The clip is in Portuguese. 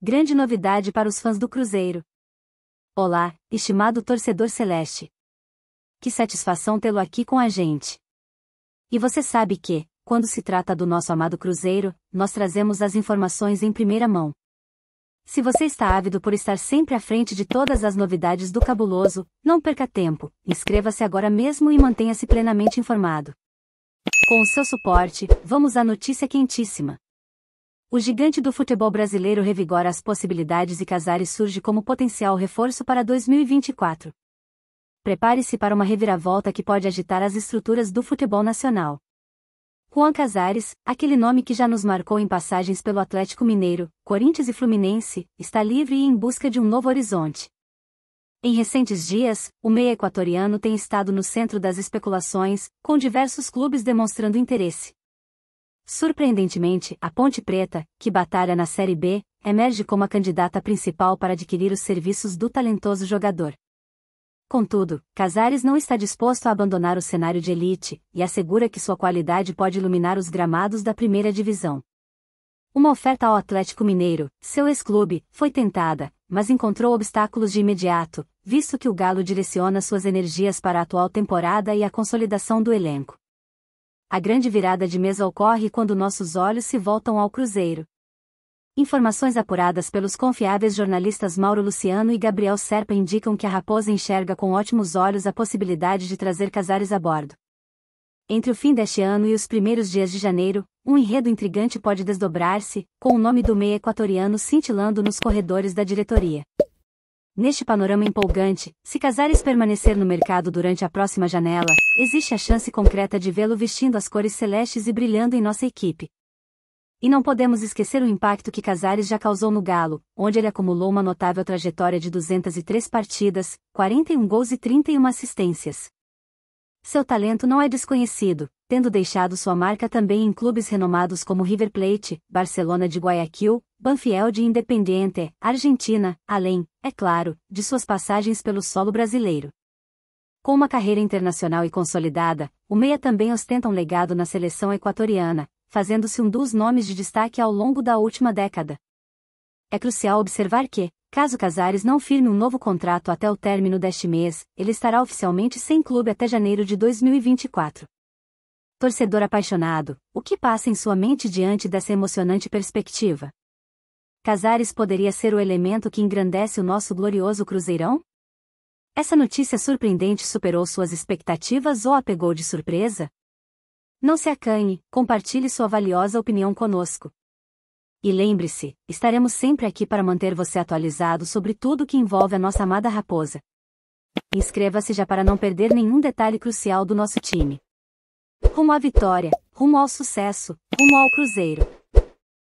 Grande novidade para os fãs do Cruzeiro. Olá, estimado torcedor celeste. Que satisfação tê-lo aqui com a gente. E você sabe que, quando se trata do nosso amado Cruzeiro, nós trazemos as informações em primeira mão. Se você está ávido por estar sempre à frente de todas as novidades do cabuloso, não perca tempo, inscreva-se agora mesmo e mantenha-se plenamente informado. Com o seu suporte, vamos à notícia quentíssima. O gigante do futebol brasileiro revigora as possibilidades e Casares surge como potencial reforço para 2024. Prepare-se para uma reviravolta que pode agitar as estruturas do futebol nacional. Juan Casares, aquele nome que já nos marcou em passagens pelo Atlético Mineiro, Corinthians e Fluminense, está livre e em busca de um novo horizonte. Em recentes dias, o meia equatoriano tem estado no centro das especulações, com diversos clubes demonstrando interesse. Surpreendentemente, a Ponte Preta, que batalha na Série B, emerge como a candidata principal para adquirir os serviços do talentoso jogador. Contudo, Casares não está disposto a abandonar o cenário de elite e assegura que sua qualidade pode iluminar os gramados da primeira divisão. Uma oferta ao Atlético Mineiro, seu ex-clube, foi tentada, mas encontrou obstáculos de imediato, visto que o Galo direciona suas energias para a atual temporada e a consolidação do elenco. A grande virada de mesa ocorre quando nossos olhos se voltam ao Cruzeiro. Informações apuradas pelos confiáveis jornalistas Mauro Luciano e Gabriel Serpa indicam que a raposa enxerga com ótimos olhos a possibilidade de trazer Casares a bordo. Entre o fim deste ano e os primeiros dias de janeiro, um enredo intrigante pode desdobrar-se, com o nome do meia equatoriano cintilando nos corredores da diretoria. Neste panorama empolgante, se Casares permanecer no mercado durante a próxima janela, existe a chance concreta de vê-lo vestindo as cores celestes e brilhando em nossa equipe. E não podemos esquecer o impacto que Casares já causou no Galo, onde ele acumulou uma notável trajetória de 203 partidas, 41 gols e 31 assistências. Seu talento não é desconhecido, tendo deixado sua marca também em clubes renomados como River Plate, Barcelona de Guayaquil, Banfield Independiente, Argentina, além, é claro, de suas passagens pelo solo brasileiro. Com uma carreira internacional e consolidada, o Meia também ostenta um legado na seleção equatoriana, fazendo-se um dos nomes de destaque ao longo da última década. É crucial observar que, caso Casares não firme um novo contrato até o término deste mês, ele estará oficialmente sem clube até janeiro de 2024. Torcedor apaixonado, o que passa em sua mente diante dessa emocionante perspectiva? Casares poderia ser o elemento que engrandece o nosso glorioso Cruzeirão? Essa notícia surpreendente superou suas expectativas ou a pegou de surpresa? Não se acanhe, compartilhe sua valiosa opinião conosco. E lembre-se, estaremos sempre aqui para manter você atualizado sobre tudo que envolve a nossa amada raposa. Inscreva-se já para não perder nenhum detalhe crucial do nosso time. Rumo à vitória, rumo ao sucesso, rumo ao Cruzeiro.